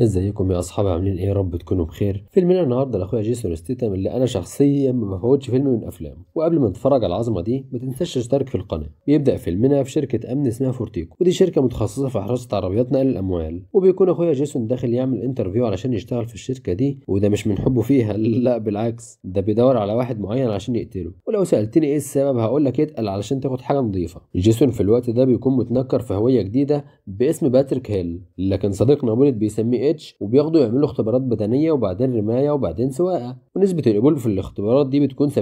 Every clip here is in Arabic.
ازيكم يا اصحابي عاملين ايه رب تكونوا بخير فيلمنا النهارده لاخويا جيسون ستيتم اللي انا شخصيا ما بفوتش فيلم من افلامه وقبل ما نتفرج على العظمه دي ما تنساش تشترك في القناه بيبدا فيلمنا في شركه امن اسمها فورتيكو ودي شركه متخصصه في حراسه عربيات نقل الاموال وبيكون اخويا جيسون داخل يعمل انترفيو علشان يشتغل في الشركه دي وده مش من حبه فيها لا بالعكس ده بيدور على واحد معين علشان يقتله ولو سالتني ايه السبب هقول لك يتقل علشان تاخد حاجه نظيفه جيسون في الوقت ده بيكون متنكر في هويه جديده باسم باتريك هيل لكن صديقنا بيسميه اتش وبياخدوا يعملوا اختبارات بدنيه وبعدين رمايه وبعدين سواقه ونسبه القبول في الاختبارات دي بتكون 70%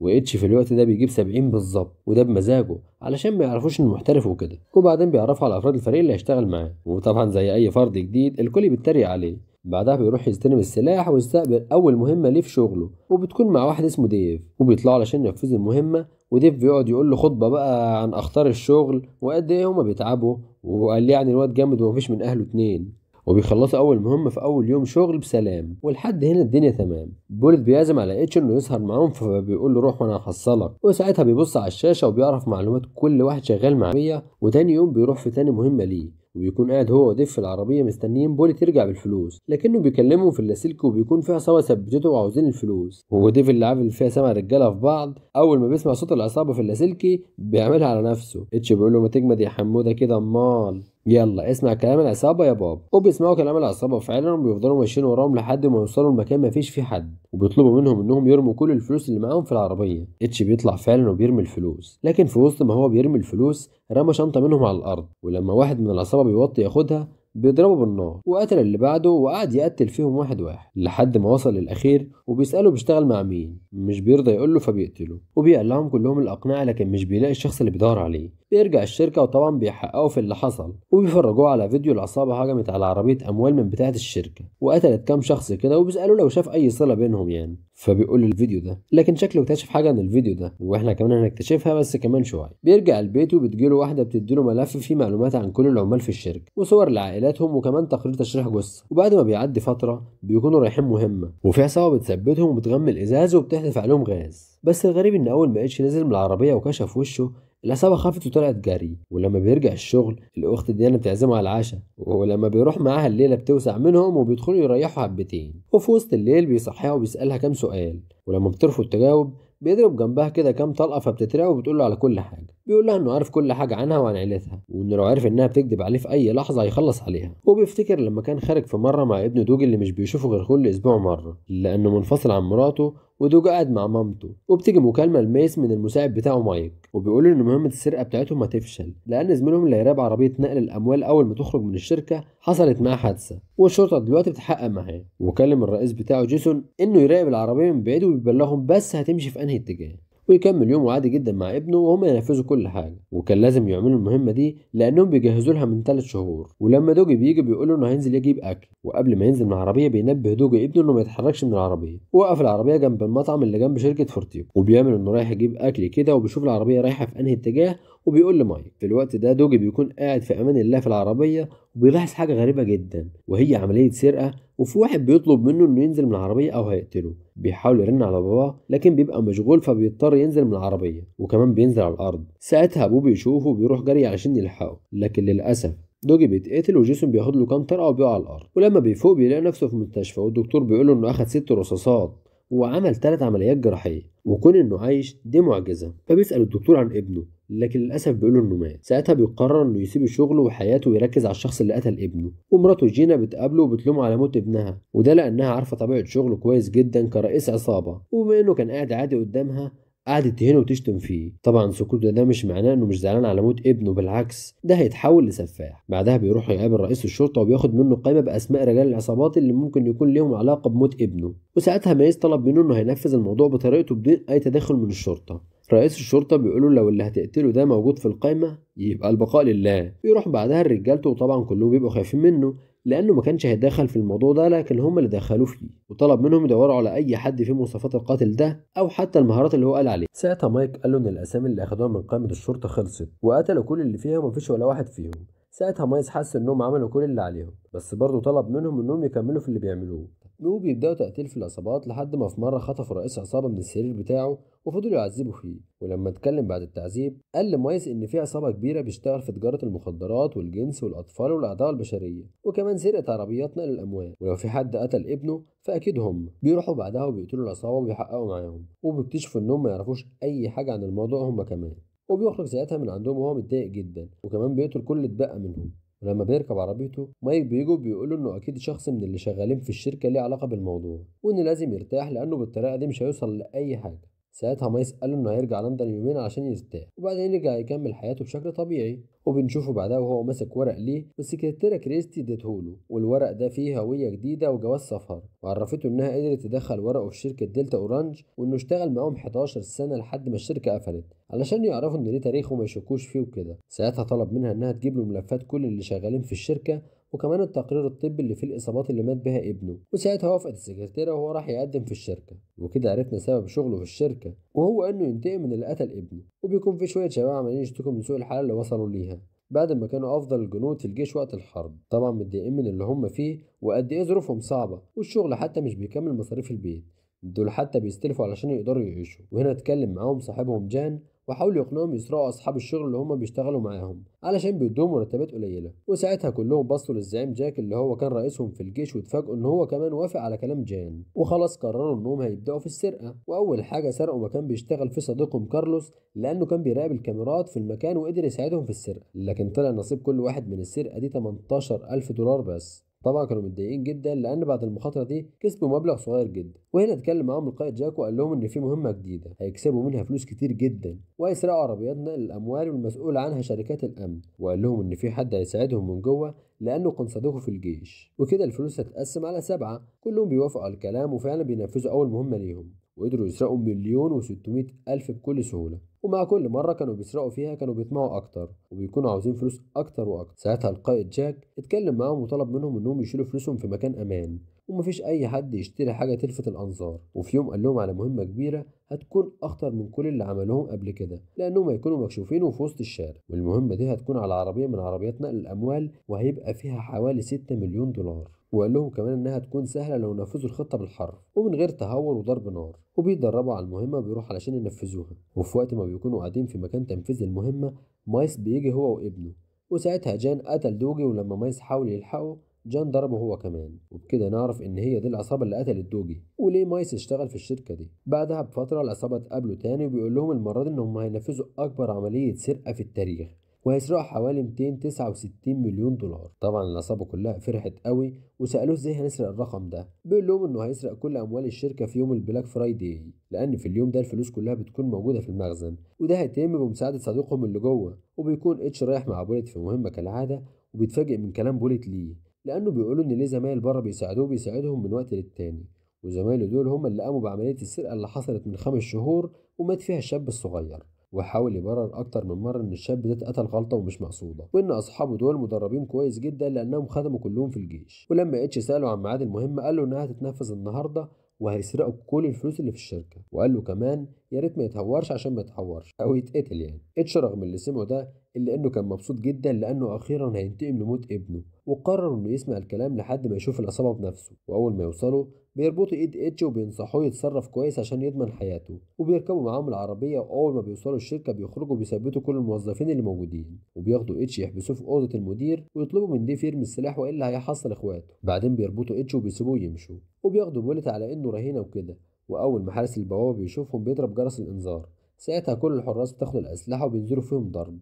واتش في الوقت ده بيجيب 70 بالظبط وده بمزاجه علشان ما يعرفوش انه محترف وكده وبعدين بيعرفوا على افراد الفريق اللي هيشتغل معاه وطبعا زي اي فرد جديد الكل بيتريق عليه بعدها بيروح يستلم السلاح ويستقبل أول مهمة ليه في شغله وبتكون مع واحد اسمه ديف وبيطلعوا علشان ينفذوا المهمة وديف بيقعد يقول له خطبة بقى عن أخطار الشغل وقد إيه هما بيتعبوا وقال لي يعني الواد جامد ومفيش من أهله اتنين وبيخلصوا اول مهمه في اول يوم شغل بسلام ولحد هنا الدنيا تمام بولت بيعزم على اتش انه يسهر معاهم فبيقول له روح وانا هحصلك وساعتها بيبص على الشاشه وبيعرف معلومات كل واحد شغال مع مية وتاني يوم بيروح في تاني مهمه ليه وبيكون قاعد هو وديف في العربية مستنيين بوليت يرجع بالفلوس لكنه بيكلمهم في اللاسلكي وبيكون في عصابة ثبتته وعاوزين الفلوس وديف اللي عامل فيها سبع رجالة في بعض أول ما بيسمع صوت العصابة في اللاسلكي بيعملها على نفسه اتش بيقول له ما تجمد يا حمودة كده أمال يلا اسمع كلام العصابه يا بابا وبيسمعوا كلام العصابه فعلا وبيفضلوا ماشيين وراهم لحد ما يوصلوا لمكان مفيش فيه حد وبيطلبوا منهم انهم يرموا كل الفلوس اللي معاهم في العربيه اتش بيطلع فعلا وبيرمي الفلوس لكن في وسط ما هو بيرمي الفلوس رمى شنطه منهم على الارض ولما واحد من العصابه بيوطي ياخدها بيضربه بالنار وقتل اللي بعده وقعد يقتل فيهم واحد واحد لحد ما وصل للأخير وبيسأله بيشتغل مع مين مش بيرضى يقول له فبيقتله وبيقلعهم كلهم الأقنعة لكن مش بيلاقي الشخص اللي بيدور عليه بيرجع الشركة وطبعا بيحققوا في اللي حصل وبيفرجوه على فيديو العصابة هجمت على عربية أموال من بتاعة الشركة وقتلت كام شخص كده وبيسألوه لو شاف أي صلة بينهم يعني فبيقول الفيديو ده لكن شكله اكتشف حاجة عن الفيديو ده واحنا كمان هنكتشفها بس كمان شوية بيرجع البيت وبتجيله واحدة بتديله ملف فيه معلومات عن كل العمال في الشركة وصور لعائلاتهم وكمان تقرير تشريح جثة وبعد ما بيعدي فترة بيكونوا رايحين مهمة وفي عصابة بتثبتهم وبتغمي الإزاز وبتحذف عليهم غاز بس الغريب إن أول ما إتش نزل من العربية وكشف وشه العصابة خافت وطلعت جري ولما بيرجع الشغل الأخت ديانا بتعزمه على العشاء ولما بيروح معاها الليلة بتوسع منهم وبيدخلوا يريحوا حبتين وفي وسط الليل بيصحيها وبيسألها كام سؤال ولما بترفض تجاوب بيضرب جنبها كده كام طلقه فبتترعب وبتقول له على كل حاجه بيقول لها انه عارف كل حاجه عنها وعن عيلتها وانه لو عارف انها بتكذب عليه في اي لحظه هيخلص عليها وبيفتكر لما كان خارج في مره مع ابنه دوجي اللي مش بيشوفه غير كل اسبوع مره لانه منفصل عن مراته ودوج قاعد مع مامته وبتيجي مكالمه لميس من المساعد بتاعه مايك وبيقول إن مهمه السرقه بتاعتهم هتفشل لان زميلهم اللي هيراقب عربيه نقل الاموال اول ما تخرج من الشركه حصلت معاه حادثه والشرطه دلوقتي بتحقق معاه وكلم الرئيس بتاعه جيسون انه يراقب العربيه من بعيد وبيبلغهم بس هتمشي في انهي اتجاه ويكمل يومه عادي جدا مع ابنه وهم ينفذوا كل حاجه وكان لازم يعملوا المهمه دي لانهم بيجهزوا لها من ثلاث شهور ولما دوجي بيجي بيقول له انه هينزل يجيب اكل وقبل ما ينزل من العربيه بينبه دوجي ابنه انه ما يتحركش من العربيه وقف العربيه جنب المطعم اللي جنب شركه فورتيو وبيعمل انه رايح يجيب اكل كده وبيشوف العربيه رايحه في انهي اتجاه وبيقول لمايك في الوقت ده دوجي بيكون قاعد في امان الله في العربيه وبيلاحظ حاجة غريبة جدا وهي عملية سرقة وفي واحد بيطلب منه انه ينزل من العربية او هيقتله بيحاول يرن على باباه لكن بيبقى مشغول فبيضطر ينزل من العربية وكمان بينزل على الارض ساعتها ابوه بيشوفه وبيروح جري عشان يلحقه لكن للاسف دوجي بيتقتل وجيسون بياخد له كام طرقه وبيقع على الارض ولما بيفوق بيلاقي نفسه في مستشفى والدكتور بيقول له انه اخد ست رصاصات وعمل ثلاث عمليات جراحيه وكون انه عايش دي معجزه فبيسال الدكتور عن ابنه لكن للأسف بيقولوا إنه مات ساعتها بيقرر إنه يسيب شغله وحياته ويركز على الشخص اللي قتل ابنه ومراته جينا بتقابله وبتلومه على موت ابنها وده لأنها عارفة طبيعة شغله كويس جدا كرئيس عصابة وبما إنه كان قاعد عادي قدامها قعدت تهينه وتشتم فيه طبعا سكوته ده مش معناه انه مش زعلان على موت ابنه بالعكس ده هيتحول لسفاح بعدها بيروح يقابل رئيس الشرطه وبياخد منه قائمه باسماء رجال العصابات اللي ممكن يكون ليهم علاقه بموت ابنه وساعتها ميز طلب منه انه هينفذ الموضوع بطريقته بدون اي تدخل من الشرطه رئيس الشرطة بيقولوا لو اللي هتقتله ده موجود في القايمة يبقى البقاء لله بيروح بعدها لرجالته وطبعا كلهم بيبقوا خايفين منه لأنه ما كانش هيتدخل في الموضوع ده لكن هم اللي دخلوه فيه وطلب منهم يدوروا على أي حد فيه مواصفات القاتل ده أو حتى المهارات اللي هو قال عليها ساعتها مايك قال له إن الأسامي اللي أخدوها من قائمة الشرطة خلصت وقتلوا كل اللي فيها ومفيش ولا واحد فيهم ساعتها مايز حس انهم عملوا كل اللي عليهم بس برضه طلب منهم انهم يكملوا في اللي بيعملوه بيبداوا تقتيل في العصابات لحد ما في مره خطفوا رئيس عصابه من السرير بتاعه وفضلوا يعذبوا فيه ولما اتكلم بعد التعذيب قال لمايز ان في عصابه كبيره بيشتغل في تجاره المخدرات والجنس والاطفال والاعضاء البشريه وكمان سرقه عربيات نقل الاموال ولو في حد قتل ابنه فاكيد هم بيروحوا بعدها وبيقتلوا العصابه وبيحققوا معاهم وبيكتشفوا انهم ما يعرفوش اي حاجه عن الموضوع هم كمان وبيخرج ساعتها من عندهم وهو متضايق جدا وكمان بيقتل كل اللي اتبقى منهم ولما بيركب عربيته مايك بيجو بيقوله انه اكيد شخص من اللي شغالين في الشركه ليه علاقه بالموضوع وان لازم يرتاح لانه بالطريقه دي مش هيوصل لاي حاجه ساعتها مايس قال انه هيرجع لندن يومين عشان يرتاح وبعدين رجع يكمل حياته بشكل طبيعي وبنشوفه بعدها وهو ماسك ورق ليه والسكرتيره كريستي اديتهوله والورق ده فيه هويه جديده وجواز سفر وعرفته انها قدرت تدخل ورقه في شركه دلتا اورانج وانه اشتغل معاهم 11 سنه لحد ما الشركه قفلت علشان يعرفوا ان ليه تاريخه وما يشكوش فيه وكده ساعتها طلب منها انها تجيب له ملفات كل اللي شغالين في الشركه وكمان التقرير الطبي اللي فيه الاصابات اللي مات بها ابنه وساعتها وافقت السكرتيره وهو راح يقدم في الشركه وكده عرفنا سبب شغله في الشركه وهو انه ينتقم من اللي قتل ابنه وبيكون في شويه شباب عمالين يشتكوا من سوء الحاله اللي وصلوا ليها بعد ما كانوا افضل الجنود في الجيش وقت الحرب طبعا متضايقين من اللي هم فيه وقد ايه ظروفهم صعبه والشغل حتى مش بيكمل مصاريف البيت دول حتى بيستلفوا علشان يقدروا يعيشوا وهنا اتكلم معاهم صاحبهم جان وحاولوا يقنعوهم يسرقوا اصحاب الشغل اللي هم بيشتغلوا معاهم علشان بيدوهم مرتبات قليله وساعتها كلهم بصوا للزعيم جاك اللي هو كان رئيسهم في الجيش واتفاجئوا ان هو كمان وافق على كلام جان وخلاص قرروا انهم هيبداوا في السرقه واول حاجه سرقوا مكان بيشتغل فيه صديقهم كارلوس لانه كان بيراقب الكاميرات في المكان وقدر يساعدهم في السرقه لكن طلع نصيب كل واحد من السرقه دي 18000 دولار بس طبعا كانوا متضايقين جدا لان بعد المخاطره دي كسبوا مبلغ صغير جدا وهنا اتكلم معاهم القائد جاك وقال لهم ان في مهمه جديده هيكسبوا منها فلوس كتير جدا وهيسرقوا عربيات نقل الاموال والمسؤول عنها شركات الامن وقال لهم ان في حد هيساعدهم من جوه لانه كان صديقه في الجيش وكده الفلوس هتتقسم على سبعه كلهم بيوافقوا على الكلام وفعلا بينفذوا اول مهمه ليهم وقدروا يسرقوا مليون وستمائة ألف بكل سهولة ومع كل مرة كانوا بيسرقوا فيها كانوا بيطمعوا أكتر وبيكونوا عاوزين فلوس أكتر وأكتر ساعتها القائد جاك اتكلم معاهم وطلب منهم إنهم يشيلوا فلوسهم في مكان أمان ومفيش أي حد يشتري حاجة تلفت الأنظار وفي يوم قال لهم على مهمة كبيرة هتكون أخطر من كل اللي عملوهم قبل كده لأنهم هيكونوا مكشوفين وفي وسط الشارع والمهمة دي هتكون على عربية من عربيات نقل الأموال وهيبقى فيها حوالي 6 مليون دولار وقال لهم كمان انها تكون سهله لو نفذوا الخطه بالحرف ومن غير تهور وضرب نار وبيدربوا على المهمه بيروح علشان ينفذوها وفي وقت ما بيكونوا قاعدين في مكان تنفيذ المهمه مايس بيجي هو وابنه وساعتها جان قتل دوجي ولما مايس حاول يلحقه جان ضربه هو كمان وبكده نعرف ان هي دي العصابه اللي قتلت دوجي وليه مايس اشتغل في الشركه دي بعدها بفتره العصابه تقابله تاني وبيقول لهم المره دي انهم هينفذوا اكبر عمليه سرقه في التاريخ وهيسرقوا حوالي 269 مليون دولار طبعا العصابه كلها فرحت قوي وسالوه ازاي هنسرق الرقم ده بيقول لهم انه هيسرق كل اموال الشركه في يوم البلاك فرايداي لان في اليوم ده الفلوس كلها بتكون موجوده في المخزن وده هيتم بمساعده صديقهم اللي جوه وبيكون اتش رايح مع بوليت في مهمه كالعاده وبيتفاجئ من كلام بوليت ليه لانه بيقولوا ان ليه زمايل بره بيساعدوه بيساعدهم من وقت للتاني وزمايله دول هم اللي قاموا بعمليه السرقه اللي حصلت من خمس شهور ومات فيها الشاب الصغير وحاول يبرر اكتر من مره ان الشاب ده اتقتل غلطه ومش مقصوده وان اصحابه دول مدربين كويس جدا لانهم خدموا كلهم في الجيش ولما اتش ساله عن ميعاد المهمه قال له انها هتتنفذ النهارده وهيسرقوا كل الفلوس اللي في الشركه وقال له كمان يا ريت ما يتهورش عشان ما يتهورش او يتقتل يعني اتش رغم اللي سمعه ده إلا إنه كان مبسوط جدا لأنه أخيرا هينتقم لموت ابنه وقرر إنه يسمع الكلام لحد ما يشوف العصابة بنفسه وأول ما يوصلوا بيربطوا إيد إتش وبينصحوه يتصرف كويس عشان يضمن حياته وبيركبوا معاهم العربية وأول ما بيوصلوا الشركة بيخرجوا بيثبتوا كل الموظفين اللي موجودين وبياخدوا إتش يحبسوه في أوضة المدير ويطلبوا من ديف يرمي السلاح وإلا هيحصل إخواته بعدين بيربطوا إتش وبيسيبوه يمشوا وبياخدوا بوليت على إنه رهينة وكده وأول ما حارس البوابة بيشوفهم بيضرب جرس الإنذار ساعتها كل الحراس بتاخد الأسلحة وبينزلوا فيهم ضرب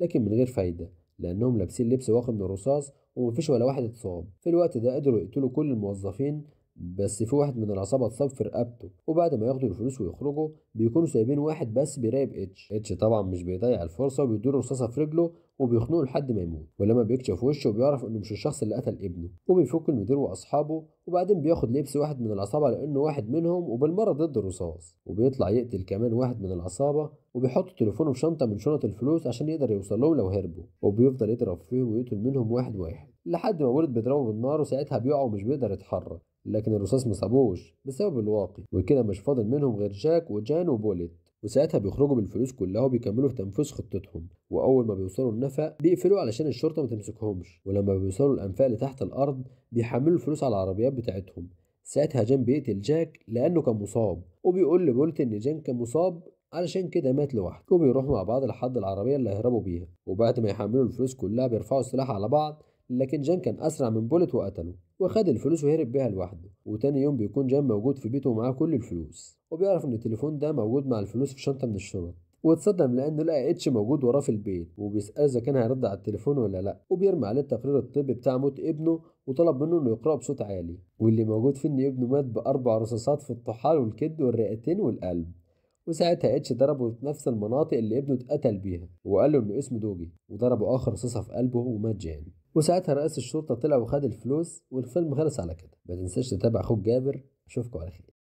لكن من غير فايدة لأنهم لابسين لبس واخد من الرصاص ومفيش ولا واحد اتصاب في الوقت ده قدروا يقتلوا كل الموظفين بس في واحد من العصابه اتصاب في رقبته وبعد ما ياخدوا الفلوس ويخرجوا بيكونوا سايبين واحد بس بيراقب اتش اتش طبعا مش بيضيع الفرصه وبيدور رصاصه في رجله وبيخنقه لحد ما يموت ولما بيكشف وشه بيعرف انه مش الشخص اللي قتل ابنه وبيفك المدير واصحابه وبعدين بياخد لبس واحد من العصابه لانه واحد منهم وبالمره ضد الرصاص وبيطلع يقتل كمان واحد من العصابه وبيحط تليفونه في شنطه من شنط الفلوس عشان يقدر يوصل لهم لو هربوا وبيفضل يضرب فيهم ويقتل منهم واحد واحد لحد ما ولد بيضربه بالنار وساعتها بيقع ومش بيقدر يتحرك لكن الرصاص مصابوش بسبب الواقي وكده مش فاضل منهم غير جاك وجان وبوليت وساعتها بيخرجوا بالفلوس كلها وبيكملوا في تنفيذ خطتهم واول ما بيوصلوا النفق بيقفلوا علشان الشرطه ما تمسكهمش ولما بيوصلوا الانفاق لتحت الارض بيحملوا الفلوس على العربيات بتاعتهم ساعتها جان بيقتل جاك لانه كان مصاب وبيقول لبولت ان جان كان مصاب علشان كده مات لوحده وبيروحوا مع بعض لحد العربيه اللي هربوا بيها وبعد ما يحملوا الفلوس كلها بيرفعوا السلاح على بعض لكن جان كان أسرع من بولت وقتله وخد الفلوس وهرب بيها لوحده وتاني يوم بيكون جان موجود في بيته ومعاه كل الفلوس وبيعرف إن التليفون ده موجود مع الفلوس في شنطة من الشنط واتصدم لأنه لقى إتش موجود وراه في البيت وبيسأله إذا كان هيرد على التليفون ولا لأ وبيرمي عليه التقرير الطبي بتاع موت ابنه وطلب منه إنه يقرأه بصوت عالي واللي موجود فيه إن ابنه مات بأربع رصاصات في الطحال والكد والرئتين والقلب وساعتها اتش ضربه في نفس المناطق اللي ابنه اتقتل بيها وقال له انه اسمه دوجي وضربه اخر رصاصه في قلبه ومات جان وساعتها رئيس الشرطة طلع وخد الفلوس والفيلم خلص على كده ما تنساش تتابع أخوك جابر أشوفكم على خير